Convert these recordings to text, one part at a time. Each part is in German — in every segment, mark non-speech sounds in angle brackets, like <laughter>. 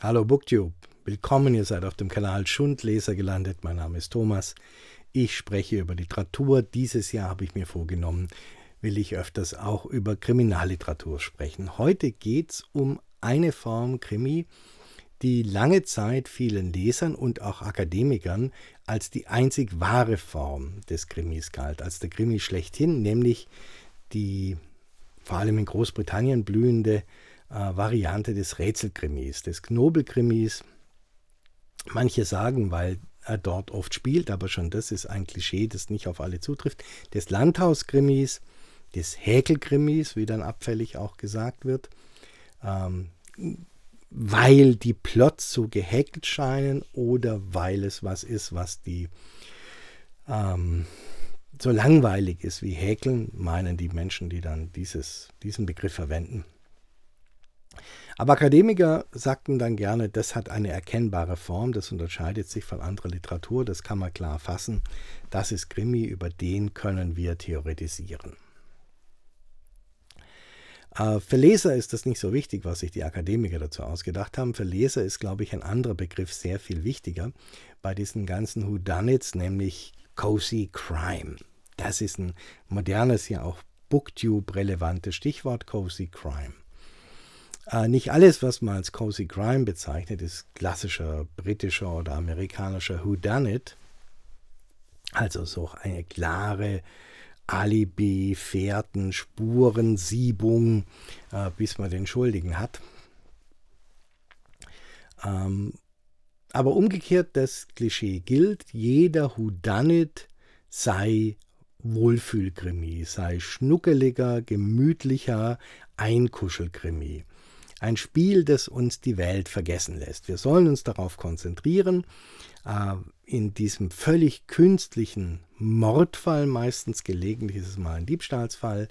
Hallo Booktube, willkommen, ihr seid auf dem Kanal Schundleser gelandet. Mein Name ist Thomas. Ich spreche über Literatur. Dieses Jahr habe ich mir vorgenommen, will ich öfters auch über Kriminalliteratur sprechen. Heute geht es um eine Form Krimi, die lange Zeit vielen Lesern und auch Akademikern als die einzig wahre Form des Krimis galt, als der Krimi schlechthin, nämlich die vor allem in Großbritannien blühende äh, Variante des Rätselkrimis, des Knobelkrimis. Manche sagen, weil er dort oft spielt, aber schon das ist ein Klischee, das nicht auf alle zutrifft, des Landhauskrimis, des Häkelkrimis, wie dann abfällig auch gesagt wird, ähm, weil die Plots so gehackt scheinen oder weil es was ist, was die ähm, so langweilig ist wie Häkeln, meinen die Menschen, die dann dieses, diesen Begriff verwenden. Aber Akademiker sagten dann gerne, das hat eine erkennbare Form, das unterscheidet sich von anderer Literatur, das kann man klar fassen. Das ist Krimi, über den können wir theoretisieren. Äh, für Leser ist das nicht so wichtig, was sich die Akademiker dazu ausgedacht haben. Für Leser ist, glaube ich, ein anderer Begriff sehr viel wichtiger bei diesen ganzen Whodunits, nämlich Cozy Crime. Das ist ein modernes, ja auch Booktube-relevantes Stichwort Cozy Crime. Äh, nicht alles, was man als Cozy Crime bezeichnet, ist klassischer britischer oder amerikanischer Whodunit. Also so eine klare Alibi, Fährten, Spuren, Siebung, äh, bis man den Schuldigen hat. Ähm, aber umgekehrt, das Klischee gilt, jeder Whodunit sei Wohlfühlkrimi, sei schnuckeliger, gemütlicher Einkuschelkrimi ein Spiel, das uns die Welt vergessen lässt. Wir sollen uns darauf konzentrieren, äh, in diesem völlig künstlichen Mordfall, meistens gelegentlich ist es mal ein Diebstahlsfall,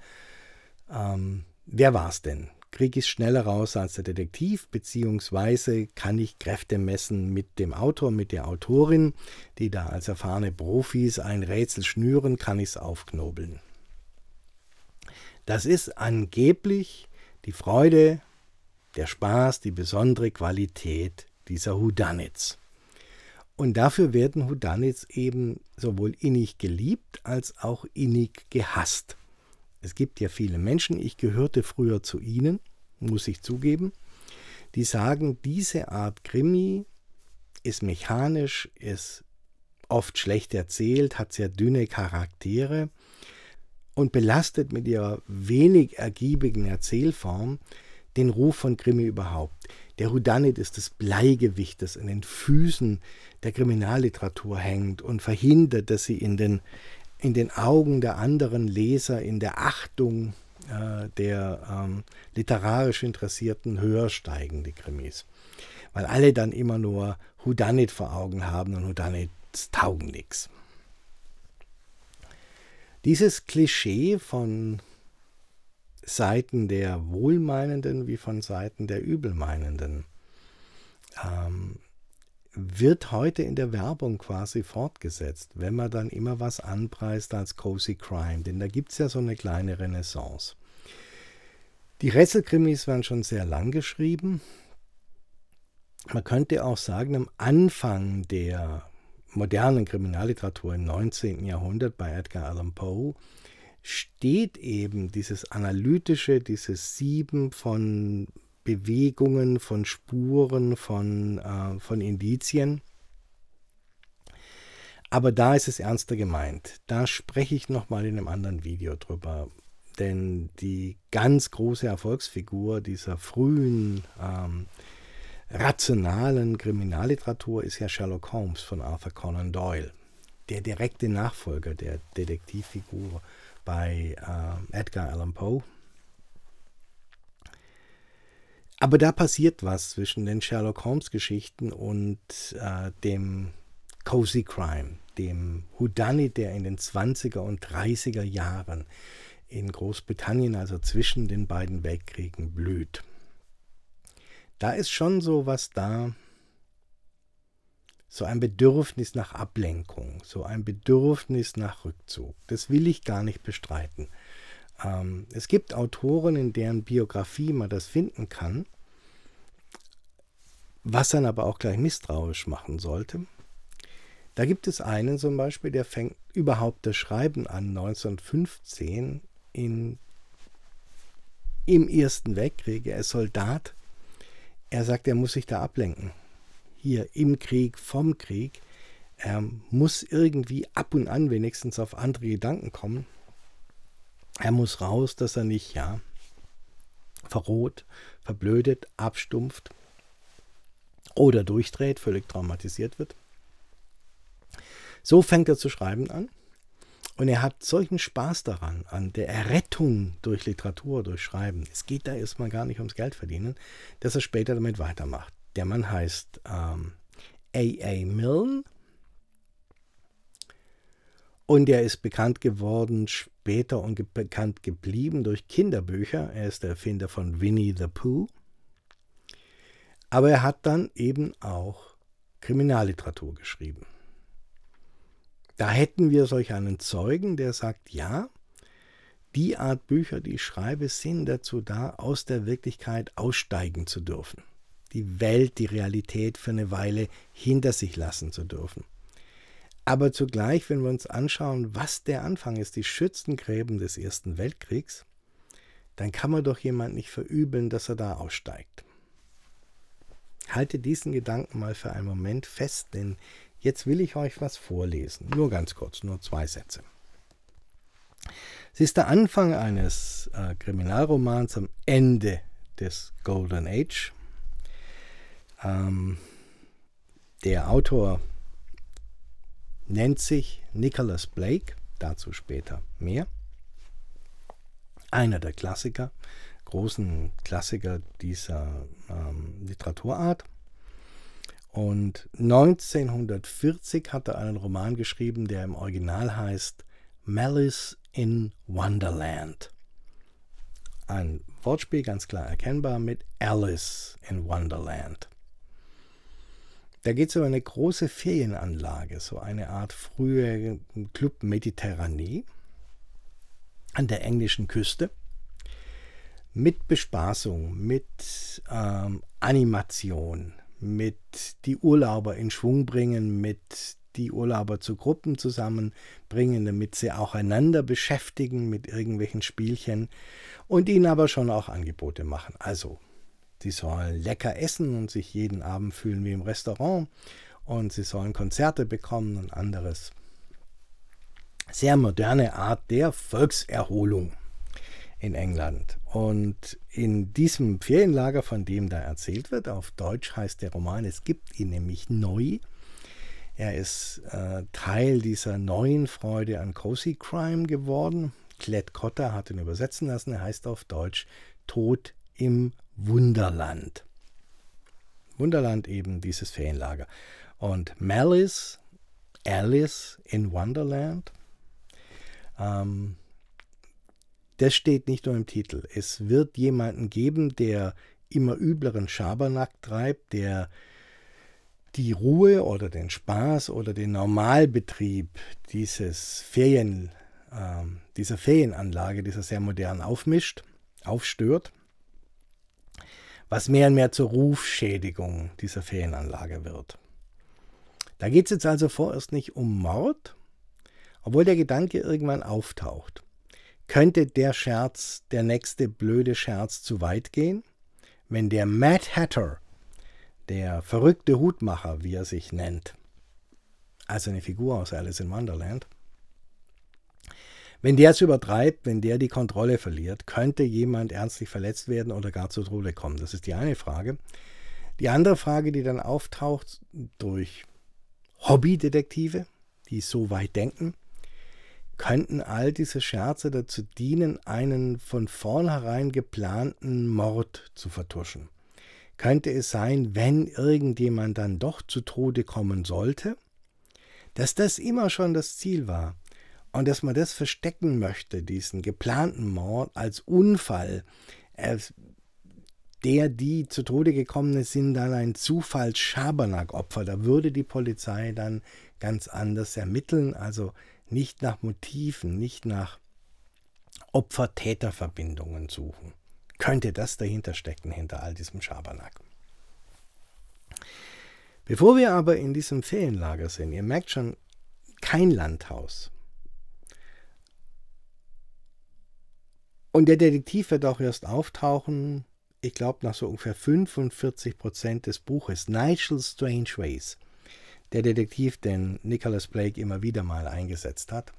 ähm, wer war es denn? kriege ich es schneller raus als der Detektiv, beziehungsweise kann ich Kräfte messen mit dem Autor, mit der Autorin, die da als erfahrene Profis ein Rätsel schnüren, kann ich es aufknobeln. Das ist angeblich die Freude der Spaß, die besondere Qualität dieser Hudanits. Und dafür werden Hudanits eben sowohl innig geliebt als auch innig gehasst. Es gibt ja viele Menschen, ich gehörte früher zu ihnen, muss ich zugeben, die sagen, diese Art Krimi ist mechanisch, ist oft schlecht erzählt, hat sehr dünne Charaktere und belastet mit ihrer wenig ergiebigen Erzählform den Ruf von Krimi überhaupt. Der Houdanit ist das Bleigewicht, das an den Füßen der Kriminalliteratur hängt und verhindert, dass sie in den, in den Augen der anderen Leser, in der Achtung äh, der ähm, literarisch Interessierten höher steigen, die Krimis. Weil alle dann immer nur Houdanit vor Augen haben und Houdanits taugen nichts. Dieses Klischee von Seiten der Wohlmeinenden wie von Seiten der Übelmeinenden, ähm, wird heute in der Werbung quasi fortgesetzt, wenn man dann immer was anpreist als Cozy Crime, denn da gibt es ja so eine kleine Renaissance. Die Rätselkrimis waren schon sehr lang geschrieben. Man könnte auch sagen, am Anfang der modernen Kriminalliteratur im 19. Jahrhundert bei Edgar Allan Poe steht eben dieses analytische, dieses Sieben von Bewegungen, von Spuren, von, äh, von Indizien. Aber da ist es ernster gemeint. Da spreche ich nochmal in einem anderen Video drüber. Denn die ganz große Erfolgsfigur dieser frühen ähm, rationalen Kriminalliteratur ist ja Sherlock Holmes von Arthur Conan Doyle. Der direkte Nachfolger der Detektivfigur bei äh, Edgar Allan Poe. Aber da passiert was zwischen den Sherlock Holmes-Geschichten und äh, dem Cozy Crime, dem Houdani, der in den 20er und 30er Jahren in Großbritannien, also zwischen den beiden Weltkriegen, blüht. Da ist schon so was da, so ein Bedürfnis nach Ablenkung, so ein Bedürfnis nach Rückzug. Das will ich gar nicht bestreiten. Ähm, es gibt Autoren, in deren Biografie man das finden kann, was dann aber auch gleich misstrauisch machen sollte. Da gibt es einen zum Beispiel, der fängt überhaupt das Schreiben an 1915 in, im Ersten Weltkrieg. Er ist Soldat. Er sagt, er muss sich da ablenken hier im Krieg, vom Krieg, ähm, muss irgendwie ab und an wenigstens auf andere Gedanken kommen. Er muss raus, dass er nicht, ja, verroht, verblödet, abstumpft oder durchdreht, völlig traumatisiert wird. So fängt er zu schreiben an. Und er hat solchen Spaß daran, an der Errettung durch Literatur, durch Schreiben. Es geht da erstmal gar nicht ums Geld verdienen, dass er später damit weitermacht. Der Mann heißt ähm, A.A. Milne und er ist bekannt geworden später und ge bekannt geblieben durch Kinderbücher. Er ist der Erfinder von Winnie the Pooh. Aber er hat dann eben auch Kriminalliteratur geschrieben. Da hätten wir solch einen Zeugen, der sagt, ja, die Art Bücher, die ich schreibe, sind dazu da, aus der Wirklichkeit aussteigen zu dürfen die Welt, die Realität für eine Weile hinter sich lassen zu dürfen. Aber zugleich, wenn wir uns anschauen, was der Anfang ist, die Schützengräben des Ersten Weltkriegs, dann kann man doch jemand nicht verübeln, dass er da aussteigt. Halte diesen Gedanken mal für einen Moment fest, denn jetzt will ich euch was vorlesen. Nur ganz kurz, nur zwei Sätze. Es ist der Anfang eines äh, Kriminalromans am Ende des Golden Age. Ähm, der Autor nennt sich Nicholas Blake, dazu später mehr. Einer der Klassiker, großen Klassiker dieser ähm, Literaturart. Und 1940 hat er einen Roman geschrieben, der im Original heißt Malice in Wonderland. Ein Wortspiel ganz klar erkennbar mit Alice in Wonderland. Da geht es um eine große Ferienanlage, so eine Art frühe hm, Club Mediterranee an der englischen Küste. Mit Bespaßung, mit ähm, Animation, mit die Urlauber in Schwung bringen, mit die Urlauber zu Gruppen zusammenbringen, damit sie auch einander beschäftigen mit irgendwelchen Spielchen und ihnen aber schon auch Angebote machen. Also die sollen lecker essen und sich jeden Abend fühlen wie im Restaurant und sie sollen Konzerte bekommen und anderes. Sehr moderne Art der Volkserholung in England. Und in diesem Ferienlager, von dem da erzählt wird, auf Deutsch heißt der Roman, es gibt ihn nämlich neu. Er ist äh, Teil dieser neuen Freude an Cozy Crime geworden. Klett Cotter hat ihn übersetzen lassen. Er heißt auf Deutsch Tod im Wunderland. Wunderland eben dieses Ferienlager. Und Malice, Alice in Wonderland, ähm, das steht nicht nur im Titel. Es wird jemanden geben, der immer übleren Schabernack treibt, der die Ruhe oder den Spaß oder den Normalbetrieb dieses Ferien, äh, dieser Ferienanlage, dieser sehr modernen aufmischt, aufstört was mehr und mehr zur Rufschädigung dieser Ferienanlage wird. Da geht es jetzt also vorerst nicht um Mord, obwohl der Gedanke irgendwann auftaucht. Könnte der Scherz, der nächste blöde Scherz zu weit gehen? Wenn der Mad Hatter, der verrückte Hutmacher, wie er sich nennt, also eine Figur aus Alice in Wonderland, wenn der es übertreibt, wenn der die Kontrolle verliert, könnte jemand ernstlich verletzt werden oder gar zu Tode kommen. Das ist die eine Frage. Die andere Frage, die dann auftaucht durch Hobbydetektive, die so weit denken, könnten all diese Scherze dazu dienen, einen von vornherein geplanten Mord zu vertuschen. Könnte es sein, wenn irgendjemand dann doch zu Tode kommen sollte, dass das immer schon das Ziel war, und dass man das verstecken möchte, diesen geplanten Mord als Unfall, der, die zu Tode gekommen ist, sind dann ein Zufalls-Schabernack-Opfer. Da würde die Polizei dann ganz anders ermitteln, also nicht nach Motiven, nicht nach Opfer-Täter-Verbindungen suchen. Könnte das dahinter stecken, hinter all diesem Schabernack? Bevor wir aber in diesem Ferienlager sind, ihr merkt schon, kein Landhaus. Und der Detektiv wird auch erst auftauchen, ich glaube, nach so ungefähr 45 Prozent des Buches, Nigel Strangeways, der Detektiv, den Nicholas Blake immer wieder mal eingesetzt hat.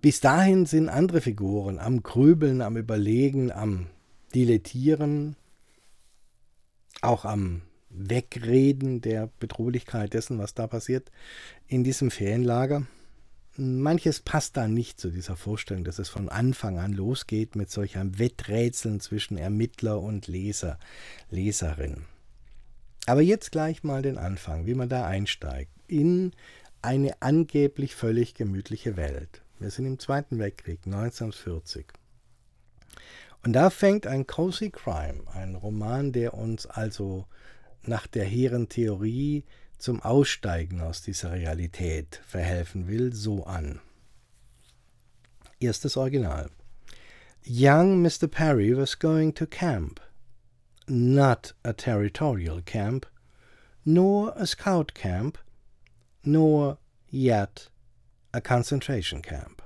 Bis dahin sind andere Figuren am Grübeln, am Überlegen, am Dilettieren, auch am Wegreden der Bedrohlichkeit dessen, was da passiert in diesem Ferienlager manches passt da nicht zu dieser Vorstellung, dass es von Anfang an losgeht mit solch einem Wetträtseln zwischen Ermittler und Leser, Leserin. Aber jetzt gleich mal den Anfang, wie man da einsteigt in eine angeblich völlig gemütliche Welt. Wir sind im Zweiten Weltkrieg, 1940. Und da fängt ein Cozy Crime, ein Roman, der uns also nach der hehren Theorie zum Aussteigen aus dieser Realität verhelfen will, so an. Erstes Original. Young Mr. Perry was going to camp. Not a territorial camp, nor a scout camp, nor yet a concentration camp.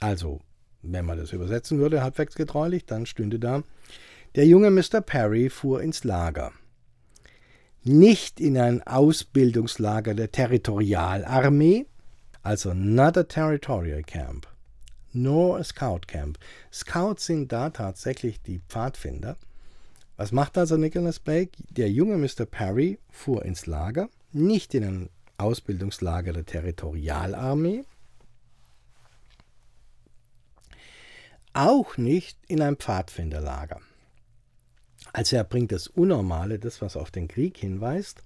Also, wenn man das übersetzen würde, halbwegs getreulich, dann stünde da, der junge Mr. Perry fuhr ins Lager nicht in ein Ausbildungslager der Territorialarmee, also not a territorial camp, nor a scout camp. Scouts sind da tatsächlich die Pfadfinder. Was macht also Nicholas Blake? Der junge Mr. Perry fuhr ins Lager, nicht in ein Ausbildungslager der Territorialarmee, auch nicht in ein Pfadfinderlager. Also er bringt das Unnormale, das, was auf den Krieg hinweist.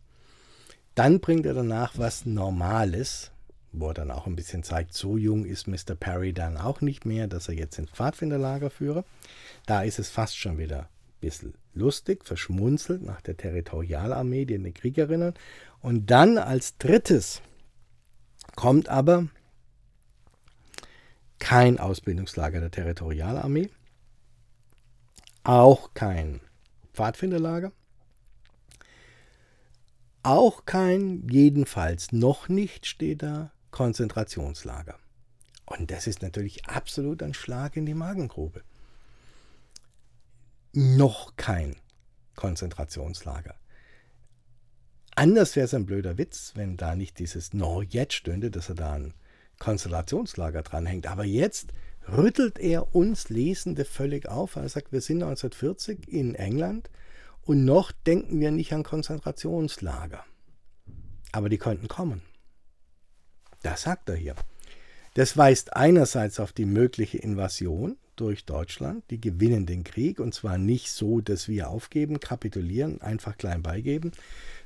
Dann bringt er danach was Normales, wo er dann auch ein bisschen zeigt, so jung ist Mr. Perry dann auch nicht mehr, dass er jetzt ins Pfadfinderlager führe. Da ist es fast schon wieder ein bisschen lustig, verschmunzelt nach der Territorialarmee, die an den Krieg erinnern. Und dann als drittes kommt aber kein Ausbildungslager der Territorialarmee, auch kein Pfadfinderlager. Auch kein, jedenfalls noch nicht steht da, Konzentrationslager. Und das ist natürlich absolut ein Schlag in die Magengrube. Noch kein Konzentrationslager. Anders wäre es ein blöder Witz, wenn da nicht dieses Nor jetzt stünde, dass er da ein Konzentrationslager dranhängt. Aber jetzt rüttelt er uns Lesende völlig auf. Er sagt, wir sind 1940 in England und noch denken wir nicht an Konzentrationslager. Aber die könnten kommen. Das sagt er hier. Das weist einerseits auf die mögliche Invasion durch Deutschland, die gewinnen den Krieg und zwar nicht so, dass wir aufgeben, kapitulieren, einfach klein beigeben,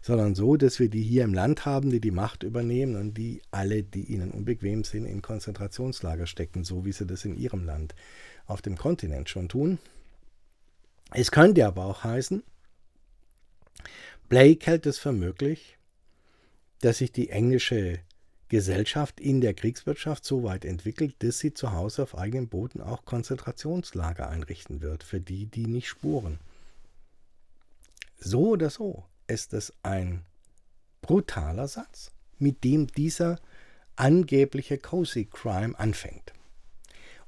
sondern so, dass wir die hier im Land haben, die die Macht übernehmen und die alle, die ihnen unbequem sind, in Konzentrationslager stecken, so wie sie das in ihrem Land auf dem Kontinent schon tun. Es könnte aber auch heißen, Blake hält es für möglich, dass sich die englische Gesellschaft in der Kriegswirtschaft so weit entwickelt, dass sie zu Hause auf eigenem Boden auch Konzentrationslager einrichten wird, für die, die nicht spuren. So oder so ist es ein brutaler Satz, mit dem dieser angebliche Cozy Crime anfängt.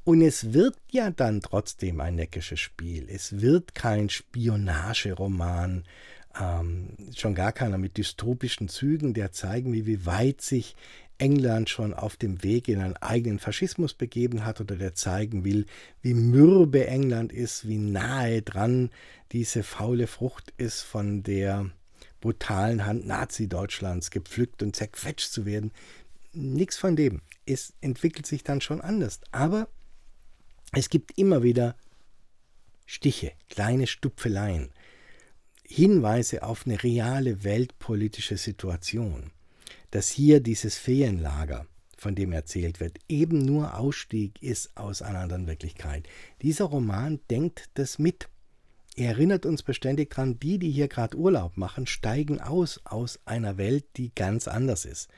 Und es wird ja dann trotzdem ein neckisches Spiel. Es wird kein Spionageroman, ähm, schon gar keiner mit dystopischen Zügen, der zeigen will, wie weit sich England schon auf dem Weg in einen eigenen Faschismus begeben hat oder der zeigen will, wie mürbe England ist, wie nahe dran diese faule Frucht ist von der brutalen Hand Nazi-Deutschlands gepflückt und zerquetscht zu werden. Nichts von dem. Es entwickelt sich dann schon anders. Aber es gibt immer wieder Stiche, kleine Stupfeleien, Hinweise auf eine reale weltpolitische Situation. Dass hier dieses Feenlager, von dem erzählt wird, eben nur Ausstieg ist aus einer anderen Wirklichkeit. Dieser Roman denkt das mit erinnert uns beständig daran, die, die hier gerade Urlaub machen, steigen aus aus einer Welt, die ganz anders ist.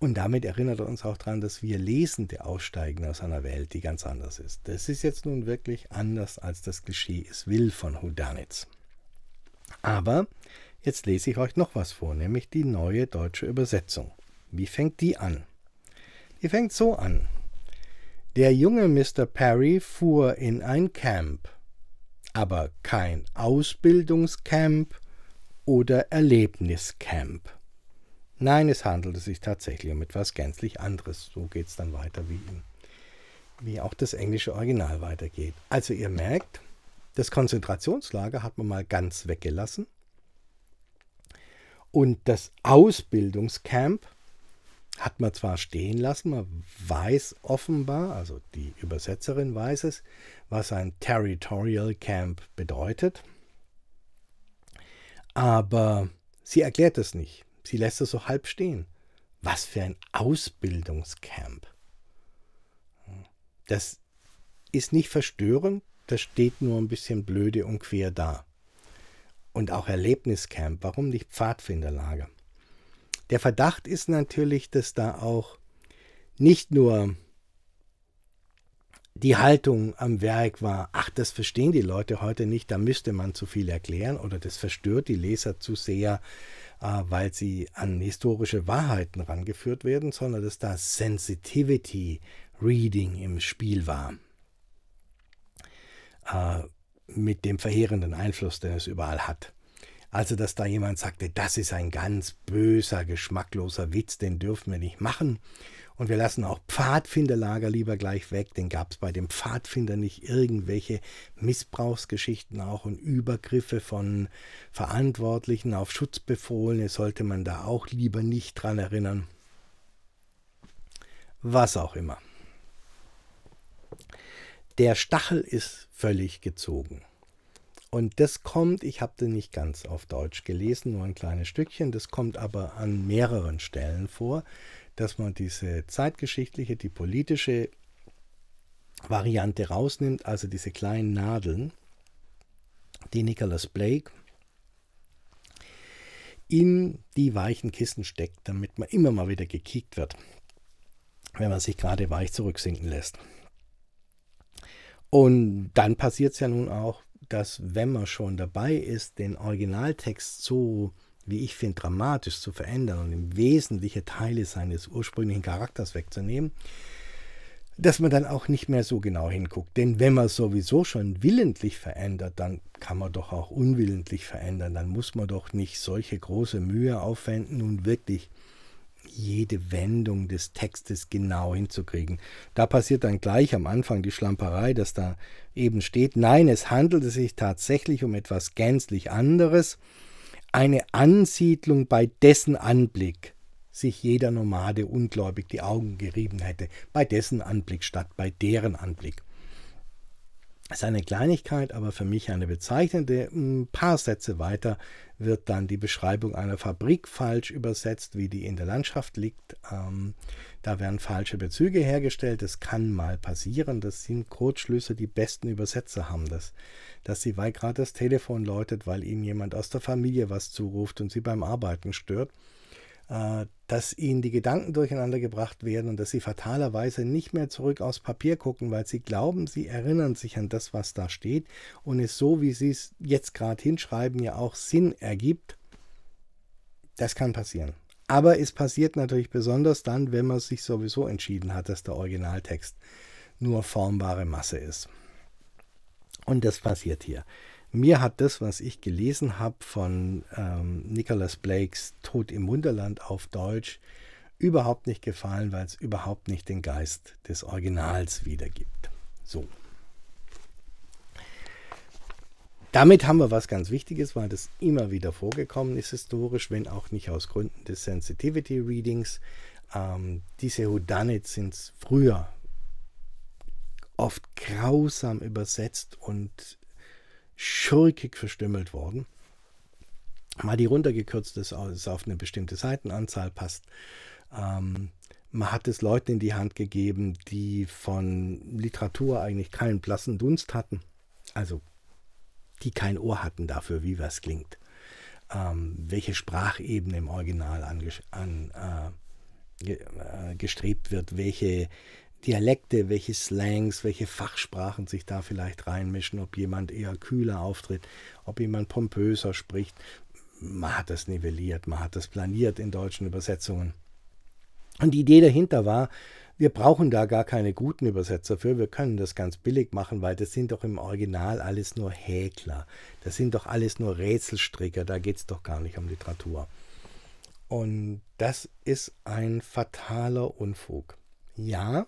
Und damit erinnert er uns auch daran, dass wir Lesende aussteigen aus einer Welt, die ganz anders ist. Das ist jetzt nun wirklich anders, als das Klischee es will von Hudanitz. Aber jetzt lese ich euch noch was vor, nämlich die neue deutsche Übersetzung. Wie fängt die an? Die fängt so an. Der junge Mr. Perry fuhr in ein Camp aber kein Ausbildungscamp oder Erlebniscamp. Nein, es handelte sich tatsächlich um etwas gänzlich anderes. So geht es dann weiter, wie, wie auch das englische Original weitergeht. Also ihr merkt, das Konzentrationslager hat man mal ganz weggelassen. Und das Ausbildungscamp hat man zwar stehen lassen, man weiß offenbar, also die Übersetzerin weiß es, was ein Territorial Camp bedeutet, aber sie erklärt es nicht. Sie lässt es so halb stehen. Was für ein Ausbildungscamp. Das ist nicht verstörend, das steht nur ein bisschen blöde und quer da. Und auch Erlebniscamp, warum nicht Pfadfinderlager? Der Verdacht ist natürlich, dass da auch nicht nur die Haltung am Werk war, ach, das verstehen die Leute heute nicht, da müsste man zu viel erklären oder das verstört die Leser zu sehr, äh, weil sie an historische Wahrheiten rangeführt werden, sondern dass da Sensitivity Reading im Spiel war. Äh, mit dem verheerenden Einfluss, den es überall hat. Also, dass da jemand sagte, das ist ein ganz böser, geschmackloser Witz, den dürfen wir nicht machen. Und wir lassen auch Pfadfinderlager lieber gleich weg, denn gab es bei den Pfadfindern nicht irgendwelche Missbrauchsgeschichten auch und Übergriffe von Verantwortlichen auf Schutzbefohlene, sollte man da auch lieber nicht dran erinnern. Was auch immer. Der Stachel ist völlig gezogen. Und das kommt, ich habe den nicht ganz auf Deutsch gelesen, nur ein kleines Stückchen, das kommt aber an mehreren Stellen vor, dass man diese zeitgeschichtliche, die politische Variante rausnimmt, also diese kleinen Nadeln, die Nicholas Blake in die weichen Kissen steckt, damit man immer mal wieder gekickt wird, wenn man sich gerade weich zurücksinken lässt. Und dann passiert es ja nun auch, dass wenn man schon dabei ist, den Originaltext so, wie ich finde, dramatisch zu verändern und im Wesentlichen Teile seines ursprünglichen Charakters wegzunehmen, dass man dann auch nicht mehr so genau hinguckt. Denn wenn man sowieso schon willentlich verändert, dann kann man doch auch unwillentlich verändern. Dann muss man doch nicht solche große Mühe aufwenden und wirklich jede Wendung des Textes genau hinzukriegen. Da passiert dann gleich am Anfang die Schlamperei, dass da eben steht, nein, es handelte sich tatsächlich um etwas gänzlich anderes, eine Ansiedlung, bei dessen Anblick sich jeder Nomade ungläubig die Augen gerieben hätte, bei dessen Anblick statt bei deren Anblick. Das ist eine Kleinigkeit, aber für mich eine bezeichnende. Ein paar Sätze weiter wird dann die Beschreibung einer Fabrik falsch übersetzt, wie die in der Landschaft liegt. Ähm, da werden falsche Bezüge hergestellt. Das kann mal passieren. Das sind Kurzschlüsse. Die besten Übersetzer haben das. Dass sie, weil gerade das Telefon läutet, weil ihnen jemand aus der Familie was zuruft und sie beim Arbeiten stört, äh, dass ihnen die Gedanken durcheinander gebracht werden und dass sie fatalerweise nicht mehr zurück aufs Papier gucken, weil sie glauben, sie erinnern sich an das, was da steht und es so, wie sie es jetzt gerade hinschreiben, ja auch Sinn ergibt. Das kann passieren. Aber es passiert natürlich besonders dann, wenn man sich sowieso entschieden hat, dass der Originaltext nur formbare Masse ist. Und das passiert hier. Mir hat das, was ich gelesen habe von ähm, Nicholas Blakes Tod im Wunderland auf Deutsch, überhaupt nicht gefallen, weil es überhaupt nicht den Geist des Originals wiedergibt. So. Damit haben wir was ganz Wichtiges, weil das immer wieder vorgekommen ist historisch, wenn auch nicht aus Gründen des Sensitivity Readings. Ähm, diese Houdanits sind früher oft grausam übersetzt und schurkig verstümmelt worden. Mal die runtergekürzt ist, es auf eine bestimmte Seitenanzahl passt. Ähm, man hat es Leuten in die Hand gegeben, die von Literatur eigentlich keinen blassen Dunst hatten. Also die kein Ohr hatten dafür, wie was klingt. Ähm, welche Sprachebene im Original an, äh, äh, gestrebt wird, welche Dialekte, welche Slangs, welche Fachsprachen sich da vielleicht reinmischen, ob jemand eher kühler auftritt, ob jemand pompöser spricht. Man hat das nivelliert, man hat das planiert in deutschen Übersetzungen. Und die Idee dahinter war, wir brauchen da gar keine guten Übersetzer für, wir können das ganz billig machen, weil das sind doch im Original alles nur Häkler, das sind doch alles nur Rätselstricker, da geht es doch gar nicht um Literatur. Und das ist ein fataler Unfug. Ja,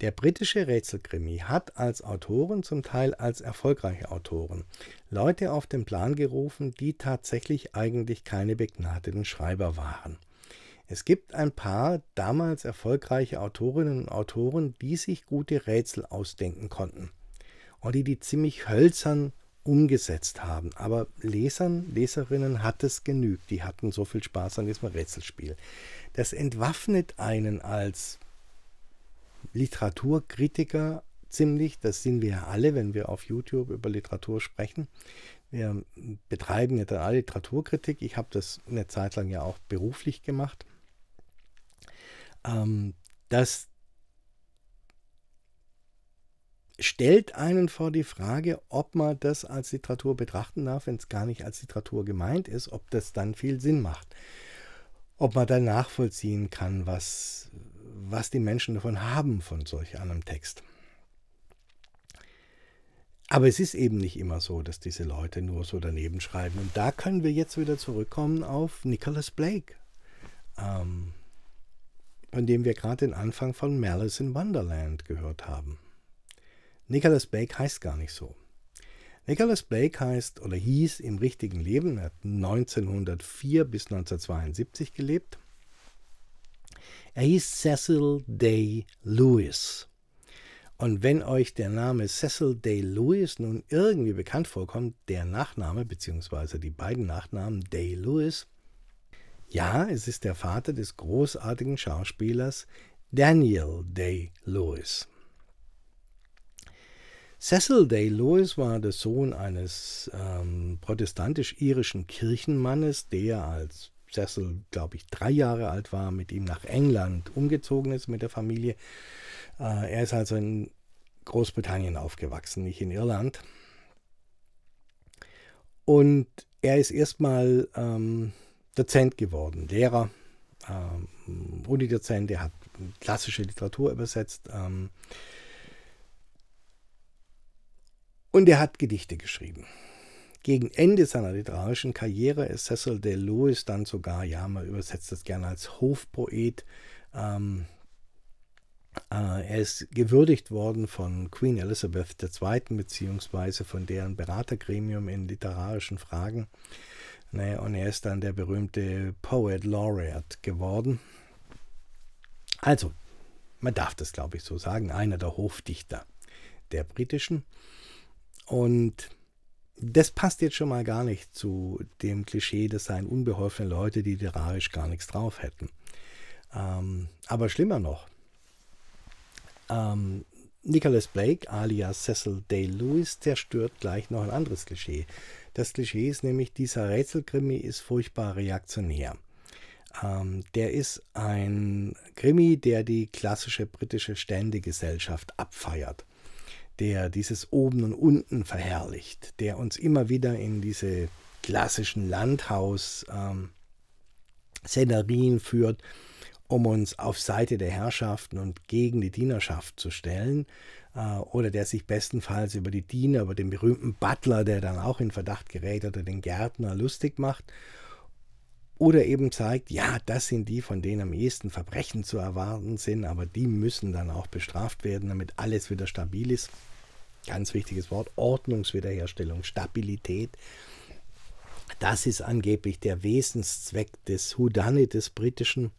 der britische Rätselkrimi hat als Autoren, zum Teil als erfolgreiche Autoren, Leute auf den Plan gerufen, die tatsächlich eigentlich keine begnadeten Schreiber waren. Es gibt ein paar damals erfolgreiche Autorinnen und Autoren, die sich gute Rätsel ausdenken konnten und die die ziemlich hölzern umgesetzt haben. Aber Lesern, Leserinnen hat es genügt. Die hatten so viel Spaß an diesem Rätselspiel. Das entwaffnet einen als Literaturkritiker ziemlich, das sind wir ja alle, wenn wir auf YouTube über Literatur sprechen. Wir betreiben ja dann alle Literaturkritik. Ich habe das eine Zeit lang ja auch beruflich gemacht. Ähm, das stellt einen vor die Frage, ob man das als Literatur betrachten darf, wenn es gar nicht als Literatur gemeint ist, ob das dann viel Sinn macht. Ob man dann nachvollziehen kann, was was die Menschen davon haben von solch einem Text. Aber es ist eben nicht immer so, dass diese Leute nur so daneben schreiben. Und da können wir jetzt wieder zurückkommen auf Nicholas Blake, ähm, von dem wir gerade den Anfang von Malice in Wonderland gehört haben. Nicholas Blake heißt gar nicht so. Nicholas Blake heißt oder hieß im richtigen Leben, er hat 1904 bis 1972 gelebt A. Cecil Day Lewis. Und wenn euch der Name Cecil Day Lewis nun irgendwie bekannt vorkommt, der Nachname bzw. die beiden Nachnamen Day Lewis, ja, es ist der Vater des großartigen Schauspielers Daniel Day Lewis. Cecil Day Lewis war der Sohn eines ähm, protestantisch-irischen Kirchenmannes, der als Cecil, glaube ich, drei Jahre alt war, mit ihm nach England umgezogen ist mit der Familie. Äh, er ist also in Großbritannien aufgewachsen, nicht in Irland. Und er ist erstmal ähm, Dozent geworden, Lehrer, ähm, Uni-Dozent, er hat klassische Literatur übersetzt. Ähm, und er hat Gedichte geschrieben. Gegen Ende seiner literarischen Karriere ist Cecil de Lewis dann sogar, ja, man übersetzt das gerne als Hofpoet. Ähm, äh, er ist gewürdigt worden von Queen Elizabeth II. beziehungsweise von deren Beratergremium in literarischen Fragen. Naja, ne, und er ist dann der berühmte Poet Laureate geworden. Also, man darf das, glaube ich, so sagen, einer der Hofdichter der britischen. Und das passt jetzt schon mal gar nicht zu dem Klischee, das seien unbeholfene Leute, die literarisch gar nichts drauf hätten. Ähm, aber schlimmer noch, ähm, Nicholas Blake alias Cecil Day-Lewis zerstört gleich noch ein anderes Klischee. Das Klischee ist nämlich, dieser Rätselkrimi ist furchtbar reaktionär. Ähm, der ist ein Krimi, der die klassische britische Ständegesellschaft abfeiert der dieses Oben und Unten verherrlicht, der uns immer wieder in diese klassischen landhaus szenarien ähm, führt, um uns auf Seite der Herrschaften und gegen die Dienerschaft zu stellen, äh, oder der sich bestenfalls über die Diener, über den berühmten Butler, der dann auch in Verdacht gerät, oder den Gärtner lustig macht, oder eben zeigt, ja, das sind die, von denen am ehesten Verbrechen zu erwarten sind, aber die müssen dann auch bestraft werden, damit alles wieder stabil ist ganz wichtiges Wort, Ordnungswiederherstellung, Stabilität. Das ist angeblich der Wesenszweck des Houdani, des britischen,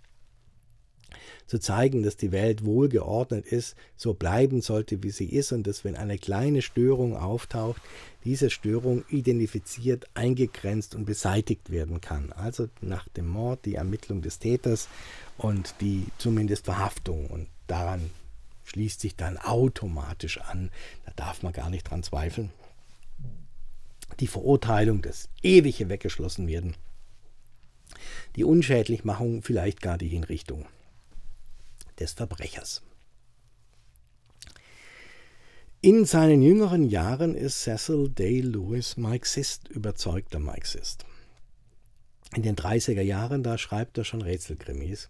zu zeigen, dass die Welt wohlgeordnet ist, so bleiben sollte, wie sie ist und dass, wenn eine kleine Störung auftaucht, diese Störung identifiziert, eingegrenzt und beseitigt werden kann. Also nach dem Mord die Ermittlung des Täters und die zumindest Verhaftung. Und daran schließt sich dann automatisch an. Da darf man gar nicht dran zweifeln. Die Verurteilung, das ewige Weggeschlossen werden. Die Unschädlichmachung, vielleicht gar die Hinrichtung des Verbrechers. In seinen jüngeren Jahren ist Cecil Day Lewis Marxist, überzeugter Marxist. In den 30er Jahren, da schreibt er schon Rätselkrimis,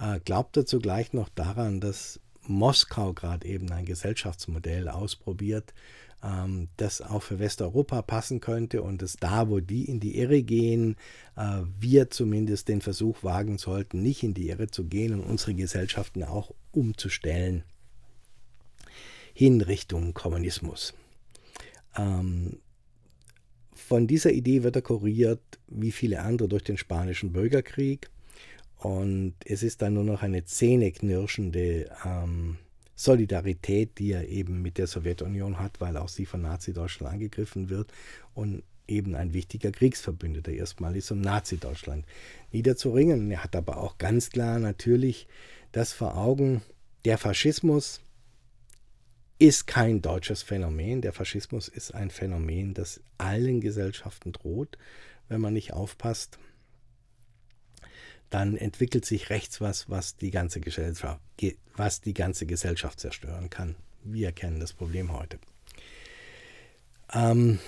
äh, glaubt er zugleich noch daran, dass Moskau gerade eben ein Gesellschaftsmodell ausprobiert, ähm, das auch für Westeuropa passen könnte und dass da, wo die in die Irre gehen, äh, wir zumindest den Versuch wagen sollten, nicht in die Irre zu gehen und unsere Gesellschaften auch umzustellen hin Richtung Kommunismus. Ähm, von dieser Idee wird er kuriert, wie viele andere, durch den Spanischen Bürgerkrieg. Und es ist dann nur noch eine zähneknirschende ähm, Solidarität, die er eben mit der Sowjetunion hat, weil auch sie von Nazi-Deutschland angegriffen wird und eben ein wichtiger Kriegsverbündeter erstmal ist, um Nazi-Deutschland niederzuringen. Er hat aber auch ganz klar natürlich das vor Augen, der Faschismus ist kein deutsches Phänomen. Der Faschismus ist ein Phänomen, das allen Gesellschaften droht, wenn man nicht aufpasst dann entwickelt sich rechts was, was die ganze Gesellschaft, was die ganze Gesellschaft zerstören kann. Wir kennen das Problem heute. Ähm,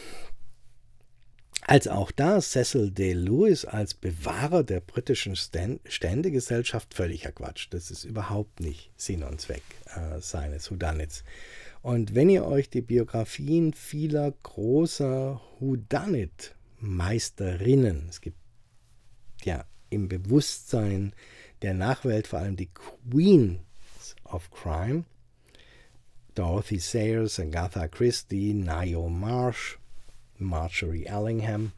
als auch da Cecil D. Lewis als Bewahrer der britischen Ständegesellschaft völliger Quatsch. Das ist überhaupt nicht Sinn und Zweck äh, seines Hudanits. Und wenn ihr euch die Biografien vieler großer Hudanit-Meisterinnen, es gibt ja im Bewusstsein der Nachwelt, vor allem die Queen of Crime, Dorothy Sayers, Agatha Christie, Nio Marsh, Marjorie Allingham.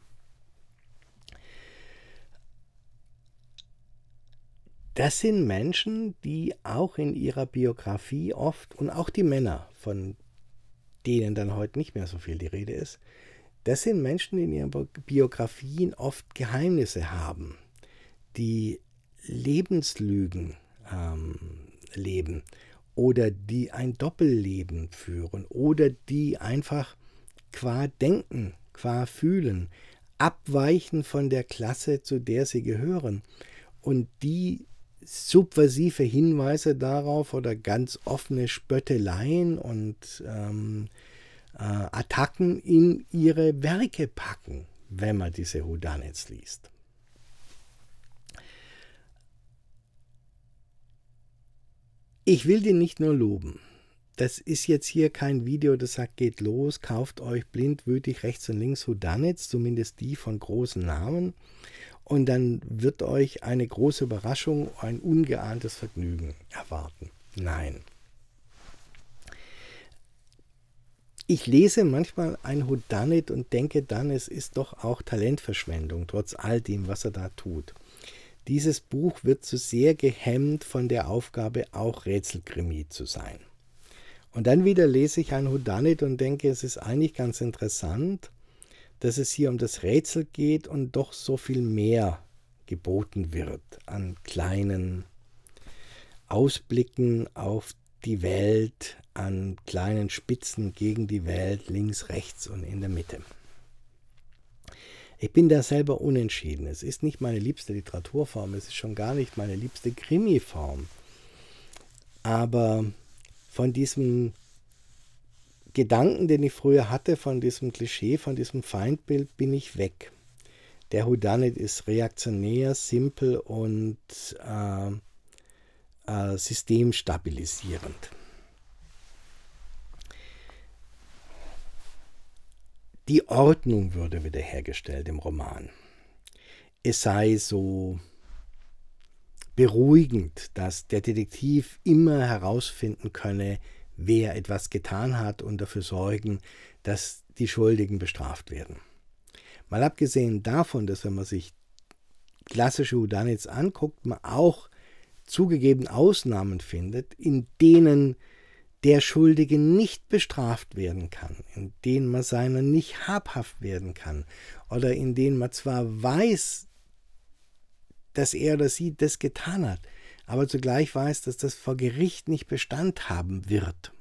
Das sind Menschen, die auch in ihrer Biografie oft und auch die Männer, von denen dann heute nicht mehr so viel die Rede ist, das sind Menschen, die in ihren Biografien oft Geheimnisse haben, die Lebenslügen ähm, leben oder die ein Doppelleben führen oder die einfach qua Denken, qua Fühlen abweichen von der Klasse, zu der sie gehören und die subversive Hinweise darauf oder ganz offene Spötteleien und ähm, äh, Attacken in ihre Werke packen, wenn man diese Houdanets liest. Ich will den nicht nur loben. Das ist jetzt hier kein Video, das sagt, geht los, kauft euch blindwütig rechts und links Houdanits, zumindest die von großen Namen. Und dann wird euch eine große Überraschung, ein ungeahntes Vergnügen erwarten. Nein. Ich lese manchmal ein Houdanit und denke dann, es ist doch auch Talentverschwendung, trotz all dem, was er da tut. Dieses Buch wird zu sehr gehemmt von der Aufgabe, auch Rätselkrimi zu sein. Und dann wieder lese ich ein Houdanit und denke, es ist eigentlich ganz interessant, dass es hier um das Rätsel geht und doch so viel mehr geboten wird an kleinen Ausblicken auf die Welt, an kleinen Spitzen gegen die Welt, links, rechts und in der Mitte. Ich bin da selber unentschieden. Es ist nicht meine liebste Literaturform, es ist schon gar nicht meine liebste Krimi-Form. Aber von diesem Gedanken, den ich früher hatte, von diesem Klischee, von diesem Feindbild, bin ich weg. Der Houdanit ist reaktionär, simpel und äh, äh, systemstabilisierend. Die Ordnung würde wiederhergestellt im Roman. Es sei so beruhigend, dass der Detektiv immer herausfinden könne, wer etwas getan hat und dafür sorgen, dass die Schuldigen bestraft werden. Mal abgesehen davon, dass wenn man sich klassische Udanits anguckt, man auch zugegeben Ausnahmen findet, in denen der Schuldige nicht bestraft werden kann, in denen man seiner nicht habhaft werden kann oder in denen man zwar weiß, dass er oder sie das getan hat, aber zugleich weiß, dass das vor Gericht nicht Bestand haben wird.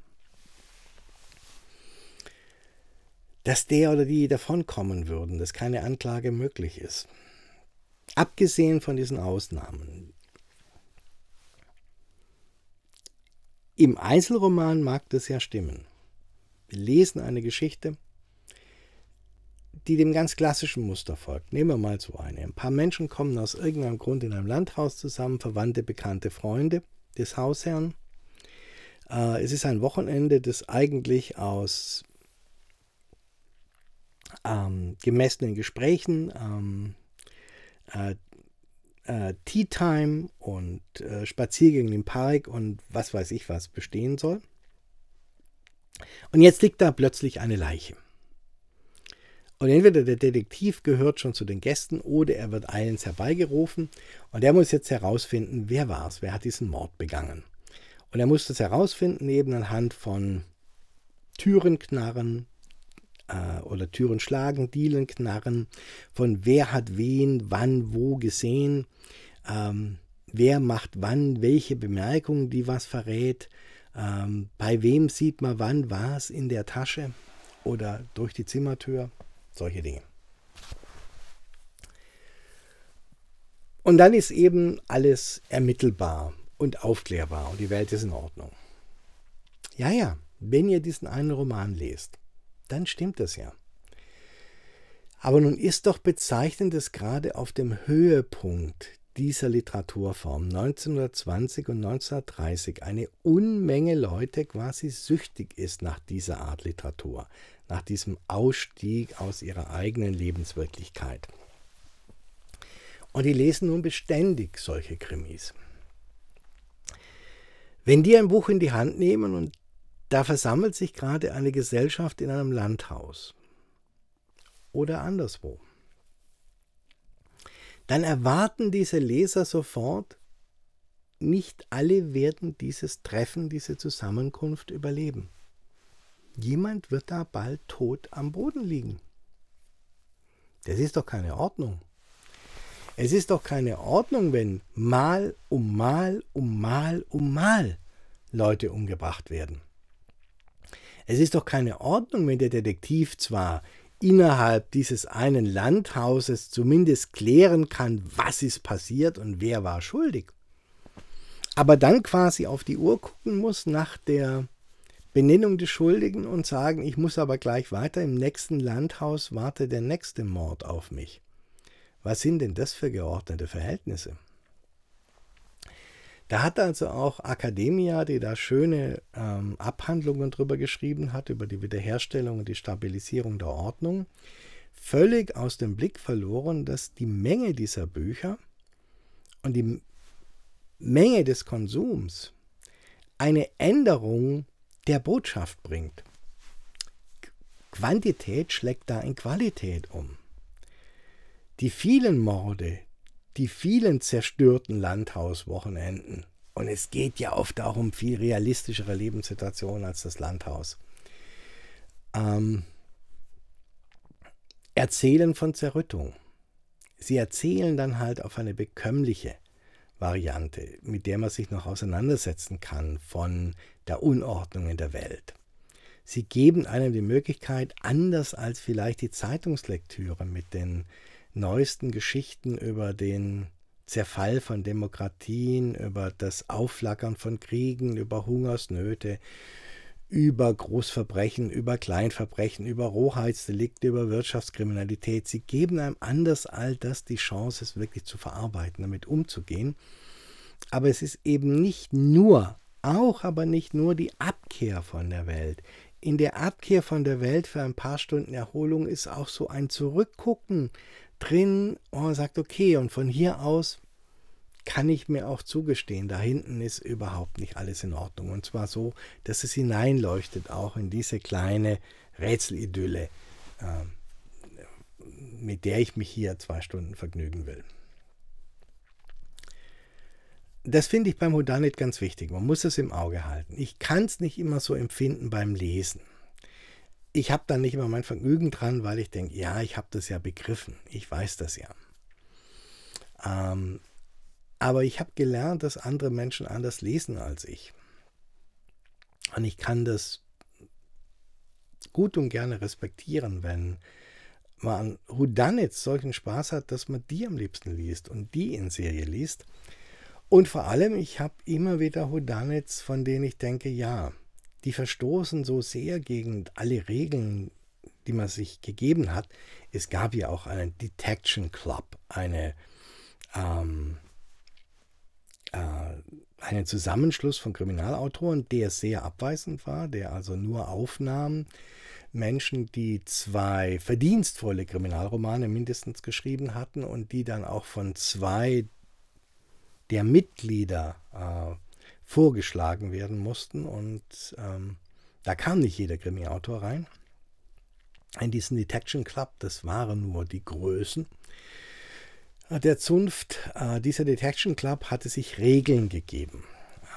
Dass der oder die davonkommen würden, dass keine Anklage möglich ist. Abgesehen von diesen Ausnahmen, Im Einzelroman mag das ja stimmen. Wir lesen eine Geschichte, die dem ganz klassischen Muster folgt. Nehmen wir mal so eine. Ein paar Menschen kommen aus irgendeinem Grund in einem Landhaus zusammen, Verwandte, Bekannte, Freunde des Hausherrn. Äh, es ist ein Wochenende, das eigentlich aus ähm, gemessenen Gesprächen, ähm, äh, äh, Tea Time und äh, Spaziergänge im Park und was weiß ich was bestehen soll. Und jetzt liegt da plötzlich eine Leiche. Und entweder der Detektiv gehört schon zu den Gästen oder er wird eilends herbeigerufen und er muss jetzt herausfinden, wer war es, wer hat diesen Mord begangen. Und er muss das herausfinden eben anhand von Türenknarren, äh, oder Türen schlagen, Dielen knarren, von wer hat wen, wann, wo gesehen, ähm, wer macht wann welche Bemerkung, die was verrät, ähm, bei wem sieht man wann was in der Tasche oder durch die Zimmertür, solche Dinge. Und dann ist eben alles ermittelbar und aufklärbar und die Welt ist in Ordnung. Ja, ja, wenn ihr diesen einen Roman lest, dann stimmt das ja. Aber nun ist doch bezeichnend, dass gerade auf dem Höhepunkt dieser Literaturform 1920 und 1930 eine Unmenge Leute quasi süchtig ist nach dieser Art Literatur, nach diesem Ausstieg aus ihrer eigenen Lebenswirklichkeit. Und die lesen nun beständig solche Krimis. Wenn die ein Buch in die Hand nehmen und da versammelt sich gerade eine Gesellschaft in einem Landhaus oder anderswo. Dann erwarten diese Leser sofort, nicht alle werden dieses Treffen, diese Zusammenkunft überleben. Jemand wird da bald tot am Boden liegen. Das ist doch keine Ordnung. Es ist doch keine Ordnung, wenn mal um mal um mal um mal Leute umgebracht werden. Es ist doch keine Ordnung, wenn der Detektiv zwar innerhalb dieses einen Landhauses zumindest klären kann, was ist passiert und wer war schuldig. Aber dann quasi auf die Uhr gucken muss nach der Benennung des Schuldigen und sagen, ich muss aber gleich weiter, im nächsten Landhaus warte der nächste Mord auf mich. Was sind denn das für geordnete Verhältnisse? Da hat also auch Academia, die da schöne ähm, Abhandlungen drüber geschrieben hat, über die Wiederherstellung und die Stabilisierung der Ordnung, völlig aus dem Blick verloren, dass die Menge dieser Bücher und die Menge des Konsums eine Änderung der Botschaft bringt. Quantität schlägt da in Qualität um. Die vielen Morde, die vielen zerstörten Landhauswochenenden. Und es geht ja oft auch um viel realistischere Lebenssituationen als das Landhaus. Ähm, erzählen von Zerrüttung. Sie erzählen dann halt auf eine bekömmliche Variante, mit der man sich noch auseinandersetzen kann von der Unordnung in der Welt. Sie geben einem die Möglichkeit, anders als vielleicht die Zeitungslektüre mit den neuesten Geschichten über den Zerfall von Demokratien, über das Aufflackern von Kriegen, über Hungersnöte, über Großverbrechen, über Kleinverbrechen, über Rohheitsdelikte, über Wirtschaftskriminalität. Sie geben einem anders all das die Chance, es wirklich zu verarbeiten, damit umzugehen. Aber es ist eben nicht nur, auch aber nicht nur die Abkehr von der Welt. In der Abkehr von der Welt für ein paar Stunden Erholung ist auch so ein Zurückgucken drin und sagt, okay, und von hier aus kann ich mir auch zugestehen, da hinten ist überhaupt nicht alles in Ordnung. Und zwar so, dass es hineinleuchtet, auch in diese kleine Rätselidylle, ähm, mit der ich mich hier zwei Stunden vergnügen will. Das finde ich beim Hodanit ganz wichtig. Man muss es im Auge halten. Ich kann es nicht immer so empfinden beim Lesen ich habe dann nicht immer mein Vergnügen dran, weil ich denke, ja, ich habe das ja begriffen, ich weiß das ja. Ähm, aber ich habe gelernt, dass andere Menschen anders lesen als ich. Und ich kann das gut und gerne respektieren, wenn man Rudanitz solchen Spaß hat, dass man die am liebsten liest und die in Serie liest. Und vor allem, ich habe immer wieder Hudanits, von denen ich denke, ja, die verstoßen so sehr gegen alle Regeln, die man sich gegeben hat. Es gab ja auch einen Detection Club, eine, ähm, äh, einen Zusammenschluss von Kriminalautoren, der sehr abweisend war, der also nur aufnahm, Menschen, die zwei verdienstvolle Kriminalromane mindestens geschrieben hatten und die dann auch von zwei der Mitglieder äh, vorgeschlagen werden mussten. Und ähm, da kam nicht jeder Krimi-Autor rein. In diesen Detection Club, das waren nur die Größen äh, der Zunft. Äh, dieser Detection Club hatte sich Regeln gegeben.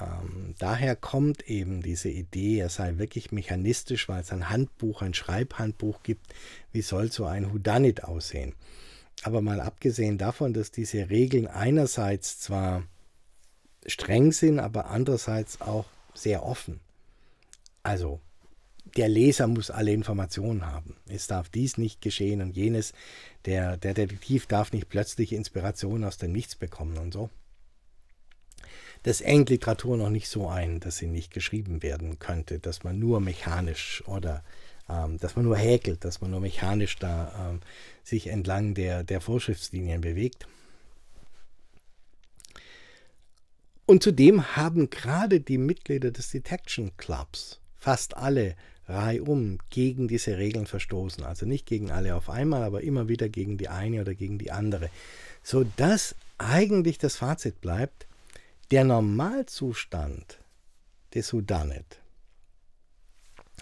Ähm, daher kommt eben diese Idee, er sei wirklich mechanistisch, weil es ein Handbuch, ein Schreibhandbuch gibt. Wie soll so ein Houdanit aussehen? Aber mal abgesehen davon, dass diese Regeln einerseits zwar streng sind, aber andererseits auch sehr offen. Also der Leser muss alle Informationen haben. Es darf dies nicht geschehen und jenes. Der, der Detektiv darf nicht plötzlich Inspiration aus dem Nichts bekommen und so. Das engt Literatur noch nicht so ein, dass sie nicht geschrieben werden könnte, dass man nur mechanisch oder ähm, dass man nur häkelt, dass man nur mechanisch da ähm, sich entlang der, der Vorschriftslinien bewegt. Und zudem haben gerade die Mitglieder des Detection Clubs fast alle reihum gegen diese Regeln verstoßen. Also nicht gegen alle auf einmal, aber immer wieder gegen die eine oder gegen die andere. Sodass eigentlich das Fazit bleibt, der Normalzustand des Sudanet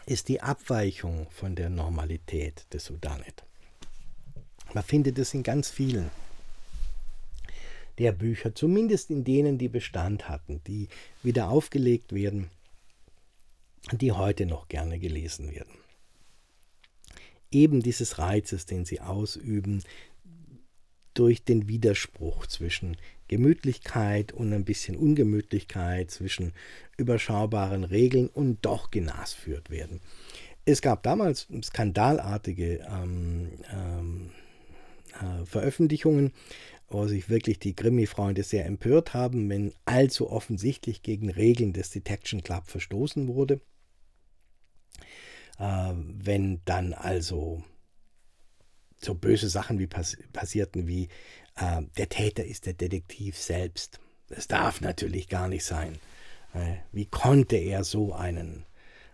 ist die Abweichung von der Normalität des Sudanet. Man findet es in ganz vielen der Bücher, zumindest in denen, die Bestand hatten, die wieder aufgelegt werden, die heute noch gerne gelesen werden. Eben dieses Reizes, den sie ausüben, durch den Widerspruch zwischen Gemütlichkeit und ein bisschen Ungemütlichkeit, zwischen überschaubaren Regeln und doch genasführt werden. Es gab damals skandalartige ähm, ähm, äh, Veröffentlichungen, wo sich wirklich die Grimmi-Freunde sehr empört haben, wenn allzu offensichtlich gegen Regeln des Detection Club verstoßen wurde. Äh, wenn dann also so böse Sachen wie pass passierten wie äh, der Täter ist der Detektiv selbst. Das darf natürlich gar nicht sein. Äh, wie konnte er so einen,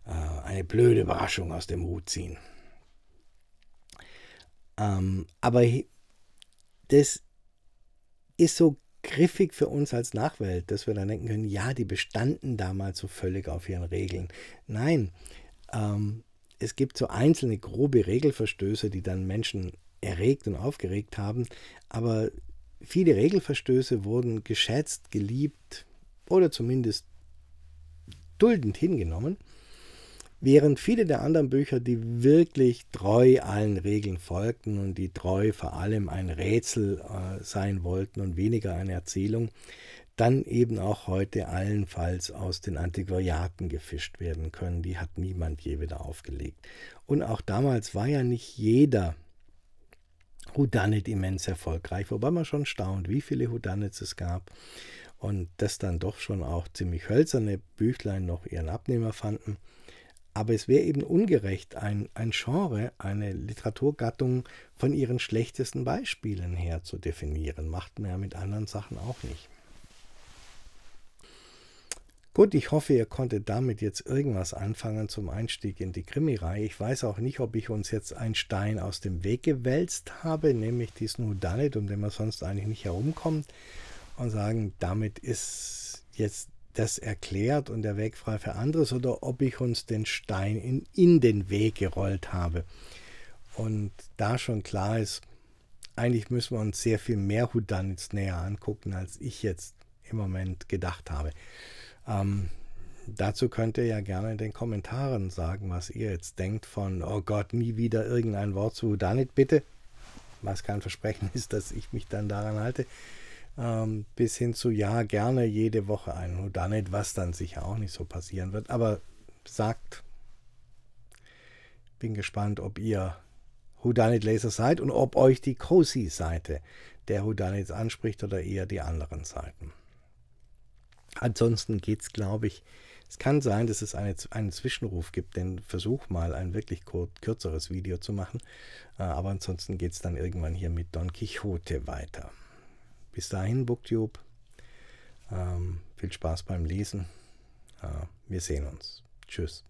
äh, eine blöde Überraschung aus dem Hut ziehen? Ähm, aber das ist ist so griffig für uns als Nachwelt, dass wir dann denken können, ja, die bestanden damals so völlig auf ihren Regeln. Nein, ähm, es gibt so einzelne grobe Regelverstöße, die dann Menschen erregt und aufgeregt haben, aber viele Regelverstöße wurden geschätzt, geliebt oder zumindest duldend hingenommen. Während viele der anderen Bücher, die wirklich treu allen Regeln folgten und die treu vor allem ein Rätsel äh, sein wollten und weniger eine Erzählung, dann eben auch heute allenfalls aus den Antiquariaten gefischt werden können. Die hat niemand je wieder aufgelegt. Und auch damals war ja nicht jeder Houdanit immens erfolgreich, wobei man schon staunt, wie viele Houdanits es gab und dass dann doch schon auch ziemlich hölzerne Büchlein noch ihren Abnehmer fanden. Aber es wäre eben ungerecht, ein, ein Genre, eine Literaturgattung von ihren schlechtesten Beispielen her zu definieren. Macht man ja mit anderen Sachen auch nicht. Gut, ich hoffe, ihr konntet damit jetzt irgendwas anfangen zum Einstieg in die Krimireihe. Ich weiß auch nicht, ob ich uns jetzt einen Stein aus dem Weg gewälzt habe, nämlich diesen Houdanet, um den man sonst eigentlich nicht herumkommt, und sagen, damit ist jetzt das erklärt und der Weg frei für anderes oder ob ich uns den Stein in, in den Weg gerollt habe. Und da schon klar ist, eigentlich müssen wir uns sehr viel mehr Hudanits näher angucken, als ich jetzt im Moment gedacht habe. Ähm, dazu könnt ihr ja gerne in den Kommentaren sagen, was ihr jetzt denkt von, oh Gott, nie wieder irgendein Wort zu Hudanit, bitte. Was kein Versprechen <laughs> ist, dass ich mich dann daran halte ähm, bis hin zu, ja, gerne jede Woche ein Houdanet, was dann sicher auch nicht so passieren wird. Aber sagt, bin gespannt, ob ihr Houdanet Laser seid und ob euch die Cozy-Seite der Houdanets anspricht oder eher die anderen Seiten. Ansonsten geht es, glaube ich, es kann sein, dass es eine, einen Zwischenruf gibt, denn versuch mal ein wirklich kürzeres Video zu machen. Äh, aber ansonsten geht es dann irgendwann hier mit Don Quixote weiter. Bis dahin, Booktube. Ähm, viel Spaß beim Lesen. Äh, wir sehen uns. Tschüss.